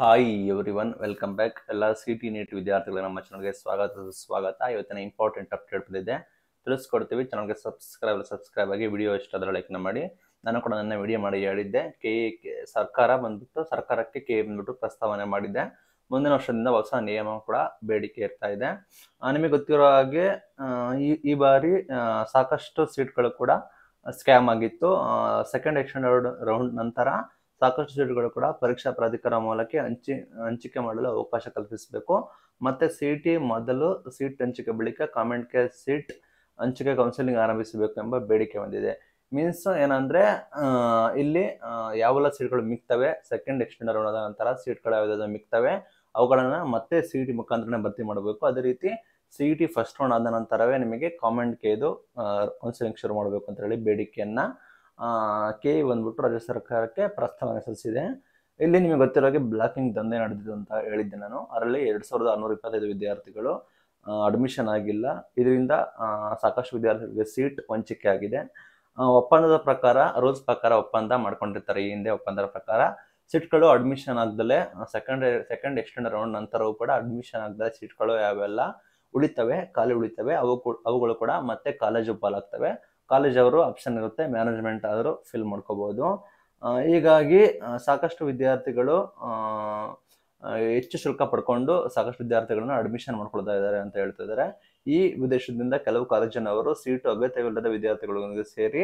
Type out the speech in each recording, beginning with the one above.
hi everyone welcome back ಎಲ್ಲ C T NEET ವಿದ್ಯಾರ್ಥಿಗಳ ನಮ್ಮ ಚಾನಲ್ಗೆ ಸ್ವಾಗತ ಸ್ವಾಗತ ಇವತ್ತಿನ ಇಂಪಾರ್ಟೆಂಟ್ ಅಪ್ಡೇಟ್ ಬಂದಿದೆ ತಿಳಿಸ್ಕೊಡ್ತೀವಿ ಚಾನಲ್ಗೆ ಸಬ್ಸ್ಕ್ರೈಬ್ ಸಬ್ಸ್ಕ್ರೈಬ್ ಆಗಿ ವಿಡಿಯೋ ಇಷ್ಟ ಅದರ ಲೈಕ್ನ ಮಾಡಿ ನಾನು ಕೂಡ ನನ್ನ ವಿಡಿಯೋ ಮಾಡಿ ಹೇಳಿದ್ದೆ ಕೆ ಸರ್ಕಾರ ಬಂದ್ಬಿಟ್ಟು ಸರ್ಕಾರಕ್ಕೆ ಕೆ ಬಂದ್ಬಿಟ್ಟು ಪ್ರಸ್ತಾವನೆ ಮಾಡಿದ್ದೆ ಮುಂದಿನ ವರ್ಷದಿಂದ ಹೊಸ ನಿಯಮ ಕೂಡ ಬೇಡಿಕೆ ಇರ್ತಾ ಇದೆ ನಿಮಗೆ ಗೊತ್ತಿರೋ ಹಾಗೆ ಈ ಈ ಬಾರಿ ಸಾಕಷ್ಟು ಸೀಟ್ಗಳು ಕೂಡ ಸ್ಕ್ಯಾಮ್ ಆಗಿತ್ತು ಸೆಕೆಂಡ್ ಎಕ್ಸ್ಟೆಂಡ್ ರೌಂಡ್ ನಂತರ ಸಾಕಷ್ಟು ಸೀಟ್ಗಳು ಕೂಡ ಪರೀಕ್ಷಾ ಪ್ರಾಧಿಕಾರ ಮೂಲಕ ಹಂಚಿ ಹಂಚಿಕೆ ಮಾಡಲು ಅವಕಾಶ ಕಲ್ಪಿಸಬೇಕು ಮತ್ತು ಸಿಇಟಿ ಮೊದಲು ಸೀಟ್ ಹಂಚಿಕೆ ಬಳಿಕ ಕೇ ಸೀಟ್ ಹಂಚಿಕೆ ಕೌನ್ಸಿಲಿಂಗ್ ಆರಂಭಿಸಬೇಕು ಎಂಬ ಬೇಡಿಕೆ ಹೊಂದಿದೆ ಮೀನ್ಸ್ ಏನಂದ್ರೆ ಇಲ್ಲಿ ಯಾವೆಲ್ಲ ಸೀಟ್ಗಳು ಮಿಕ್ತವೆ ಸೆಕೆಂಡ್ ಎಕ್ಸ್ಟೆಂಡರ್ ಆದ ನಂತರ ಸೀಟ್ಗಳು ಯಾವುದಾದ್ರು ಮಿಕ್ತವೆ ಅವುಗಳನ್ನು ಮತ್ತೆ ಸಿ ಇ ಟಿ ಮುಖಾಂತರನೇ ಭರ್ತಿ ಮಾಡಬೇಕು ಅದೇ ರೀತಿ C E T first round ಆದ ನಂತರವೇ ನಿಮಗೆ ಕಾಮೆಂಟ್ ಕೇದು ಕೌನ್ಸಿಲಿಂಗ್ ಶುರು ಮಾಡಬೇಕು ಅಂತ ಹೇಳಿ ಬೇಡಿಕೆಯನ್ನು ಕೆ ಬಂದ್ಬಿಟ್ಟು ರಾಜ್ಯ ಸರ್ಕಾರಕ್ಕೆ ಪ್ರಸ್ತಾವನೆ ಸಲ್ಲಿಸಿದೆ ಇಲ್ಲಿ ನಿಮಗೆ ಗೊತ್ತಿರೋ ಹಾಗೆ ಬ್ಲಾಕಿಂಗ್ ದಂಧೆ ನಡೆದಿದೆ ಅಂತ ಹೇಳಿದ್ದೆ ನಾನು ಅದರಲ್ಲಿ ಎರಡು ಸಾವಿರದ ಆರುನೂರ ಇಪ್ಪತ್ತೈದು ವಿದ್ಯಾರ್ಥಿಗಳು ಅಡ್ಮಿಷನ್ ಆಗಿಲ್ಲ ಇದರಿಂದ ಸಾಕಷ್ಟು ವಿದ್ಯಾರ್ಥಿಗಳಿಗೆ ಸೀಟ್ ವಂಚಿಕೆ ಆಗಿದೆ ಒಪ್ಪಂದದ ಪ್ರಕಾರ ರೂಲ್ಸ್ ಪ್ರಕಾರ ಒಪ್ಪಂದ ಮಾಡ್ಕೊಂಡಿರ್ತಾರೆ ಈ ಹಿಂದೆ ಒಪ್ಪಂದದ ಪ್ರಕಾರ ಸೀಟ್ಗಳು ಅಡ್ಮಿಷನ್ ಆಗದಲ್ಲೇ ಸೆಕೆಂಡ್ ಸೆಕೆಂಡ್ ಎಕ್ಸ್ಟೆಂಡ್ ರೌಂಡ್ ನಂತರವೂ ಕೂಡ ಅಡ್ಮಿಷನ್ ಆಗದಲೇ ಸೀಟ್ಗಳು ಯಾವೆಲ್ಲ ಉಳಿತವೆ ಖಾಲಿ ಉಳಿತವೆ ಅವು ಅವುಗಳು ಕೂಡ ಮತ್ತೆ ಕಾಲೇಜು ಪಾಲಾಗ್ತವೆ ಕಾಲೇಜ್ ಅವರು ಆಪ್ಷನ್ ಇರುತ್ತೆ ಮ್ಯಾನೇಜ್ಮೆಂಟ್ ಆದರೂ ಫಿಲ್ ಮಾಡ್ಕೋಬಹುದು ಹೀಗಾಗಿ ಸಾಕಷ್ಟು ವಿದ್ಯಾರ್ಥಿಗಳು ಹೆಚ್ಚು ಶುಲ್ಕ ಪಡ್ಕೊಂಡು ಸಾಕಷ್ಟು ವಿದ್ಯಾರ್ಥಿಗಳನ್ನ ಅಡ್ಮಿಷನ್ ಮಾಡ್ಕೊಳ್ತಾ ಇದ್ದಾರೆ ಅಂತ ಹೇಳ್ತಾ ಇದ್ದಾರೆ ಈ ಉದ್ದೇಶದಿಂದ ಕೆಲವು ಕಾಲೇಜಿನವರು ಸೀಟು ಅಗತ್ಯವಿಲ್ಲದ ವಿದ್ಯಾರ್ಥಿಗಳೊಂದಿಗೆ ಸೇರಿ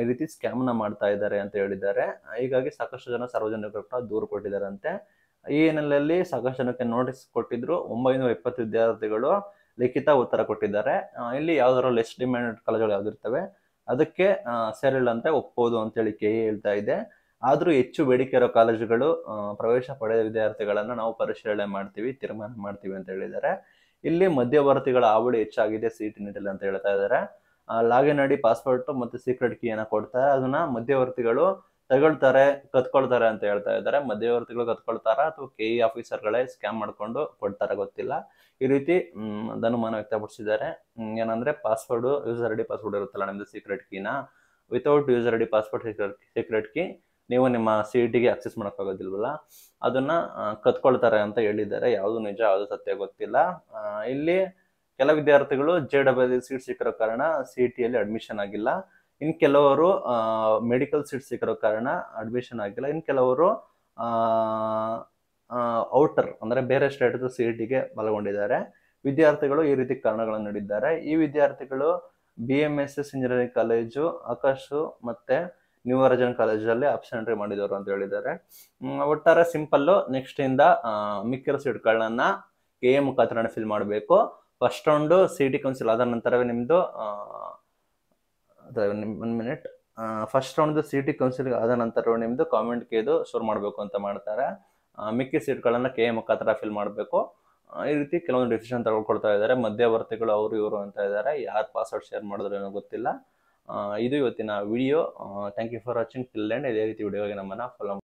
ಈ ರೀತಿ ಸ್ಕ್ಯಾಮ್ನ ಮಾಡ್ತಾ ಇದ್ದಾರೆ ಅಂತ ಹೇಳಿದ್ದಾರೆ ಹೀಗಾಗಿ ಸಾಕಷ್ಟು ಜನ ಸಾರ್ವಜನಿಕರು ಕೂಡ ದೂರು ಕೊಟ್ಟಿದ್ದಾರಂತೆ ಈ ಹಿನ್ನೆಲೆಯಲ್ಲಿ ಸಾಕಷ್ಟು ಜನಕ್ಕೆ ನೋಟಿಸ್ ಕೊಟ್ಟಿದ್ರು ಒಂಬೈನೂರ ಇಪ್ಪತ್ತು ವಿದ್ಯಾರ್ಥಿಗಳು ಲಿಖಿತ ಉತ್ತರ ಕೊಟ್ಟಿದ್ದಾರೆ ಇಲ್ಲಿ ಯಾವ್ದಾದ್ರು ಲೆಸ್ ಡಿಮ್ಯಾಂಡೆಡ್ ಕಾಲೇಜ್ಗಳು ಯಾವ್ದಿರ್ತವೆ ಅದಕ್ಕೆ ಸೇರಿಲ್ಲ ಅಂತ ಒಪ್ಪೋದು ಅಂತೇಳಿ ಕೆ ಹೇಳ್ತಾ ಇದೆ ಆದರೂ ಹೆಚ್ಚು ಬೇಡಿಕೆ ಇರೋ ಕಾಲೇಜುಗಳು ಪ್ರವೇಶ ಪಡೆದ ವಿದ್ಯಾರ್ಥಿಗಳನ್ನು ನಾವು ಪರಿಶೀಲನೆ ಮಾಡ್ತೀವಿ ತೀರ್ಮಾನ ಮಾಡ್ತೀವಿ ಅಂತ ಹೇಳಿದ್ದಾರೆ ಇಲ್ಲಿ ಮಧ್ಯವರ್ತಿಗಳ ಹಾವಳಿ ಹೆಚ್ಚಾಗಿದೆ ಸೀಟ್ ನೀಡಲಿ ಅಂತ ಹೇಳ್ತಾ ಇದ್ದಾರೆ ಲಾಗಿನ್ ಐಡಿ ಪಾಸ್ಪೋರ್ಟ್ ಮತ್ತು ಸೀಕ್ರೆಟ್ ಕೀ ಏನ ಕೊಡ್ತಾರೆ ಅದನ್ನ ಮಧ್ಯವರ್ತಿಗಳು ತಗೊಳ್ತಾರೆ ಕತ್ಕೊಳ್ತಾರೆ ಅಂತ ಹೇಳ್ತಾ ಇದ್ದಾರೆ ಮಧ್ಯವರ್ತಿಗಳು ಕತ್ಕೊಳ್ತಾರ ಅಥವಾ ಕೆ ಇ ಆಫೀಸರ್ಗಳೇ ಸ್ಕ್ಯಾಮ್ ಮಾಡ್ಕೊಂಡು ಕೊಡ್ತಾರೆ ಗೊತ್ತಿಲ್ಲ ಈ ರೀತಿ ಅನುಮಾನ ವ್ಯಕ್ತಪಡಿಸಿದ್ದಾರೆ ಏನಂದ್ರೆ password user I D password ಇರುತ್ತಲ್ಲ ನಿಮ್ದು ಸೀಕ್ರೆಟ್ ಕೀನ without user I D password secret secret key ನೀವು ನಿಮ್ಮ ಸಿ ಇ ಟಿಗೆ ಆಕ್ಸೆಸ್ ಮಾಡೋಕ್ಕಾಗೋದಿಲ್ವಲ್ಲ ಅದನ್ನ ಕತ್ಕೊಳ್ತಾರೆ ಅಂತ ಹೇಳಿದ್ದಾರೆ ಯಾವುದು ನಿಜ ಯಾವುದು ಸತ್ಯ ಗೊತ್ತಿಲ್ಲ ಇಲ್ಲಿ ಕೆಲ ವಿದ್ಯಾರ್ಥಿಗಳು ಜೆ ಡಬ್ಲ್ಯೂ ಸೀಟ್ ಸಿಕ್ಕಿರೋ ಕಾರಣ ಸಿ ಇ ಟಿಯಲ್ಲಿ ಅಡ್ಮಿಷನ್ ಆಗಿಲ್ಲ ಇನ್ ಕೆಲವರು ಮೆಡಿಕಲ್ ಸೀಟ್ ಸಿಕ್ಕಿರೋ ಕಾರಣ ಅಡ್ಮಿಷನ್ ಆಗಿಲ್ಲ ಇನ್ ಕೆಲವರು ಔಟರ್ ಅಂದ್ರೆ ಬೇರೆ ಸ್ಟೇಟದ ಸೀಟಿಗೆ ಬಲಗೊಂಡಿದ್ದಾರೆ ವಿದ್ಯಾರ್ಥಿಗಳು ಈ ರೀತಿ ಕಾರಣಗಳನ್ನು ನೀಡಿದ್ದಾರೆ ಈ ವಿದ್ಯಾರ್ಥಿಗಳು B M S S engineering college ಆಕಾಶು ಮತ್ತೆ ನ್ಯೂ ಅರ್ಜನ್ ಕಾಲೇಜಲ್ಲಿ ಎಂಟ್ರಿ ಮಾಡಿದವರು ಅಂತ ಹೇಳಿದ್ದಾರೆ ಒಟ್ಟಾರೆ ಸಿಂಪಲ್ಲು ನೆಕ್ಸ್ಟ್ ಇಂದ ಮಿಕ್ಕಿರೋ ಸೀಟ್ಗಳನ್ನ ಕೆ ಎ ಮುಖಾಂತರ ಫಿಲ್ ಮಾಡಬೇಕು first round C T council ಆದ ನಂತರವೇ ನಿಮ್ಮದು ಒನ್ ಮಿನಿಟ್ ಫಸ್ಟ್ ರೌಂಡ್ದು ಸಿಟಿ ಕೌನ್ಸಿಲ್ ಆದ ನಂತರ ನಿಮ್ದು ಕಾಮೆಂಟ್ ಕೇದು ಶೋರ್ ಮಾಡಬೇಕು ಅಂತ ಮಾಡ್ತಾರೆ ಮಿಕ್ಕಿ ಸೀಟ್ಗಳನ್ನು ಕೆ ಮುಖಾಂತರ ಫಿಲ್ ಮಾಡಬೇಕು ಈ ರೀತಿ ಕೆಲವೊಂದು ಡಿಸಿಷನ್ ತಗೊಳ್ಕೊಳ್ತಾ ಇದ್ದಾರೆ ಮಧ್ಯವರ್ತಿಗಳು ಅವರು ಇವರು ಅಂತ ಇದ್ದಾರೆ ಯಾರು ಪಾಸ್ವರ್ಡ್ ಶೇರ್ ಮಾಡಿದ್ರು ಏನೋ ಗೊತ್ತಿಲ್ಲ ಇದು ಇವತ್ತಿನ video thank you for watching till end ಇದೇ ರೀತಿ ವಿಡಿಯೋಗೆ ನಮ್ಮನ್ನು ಫಾಲೋ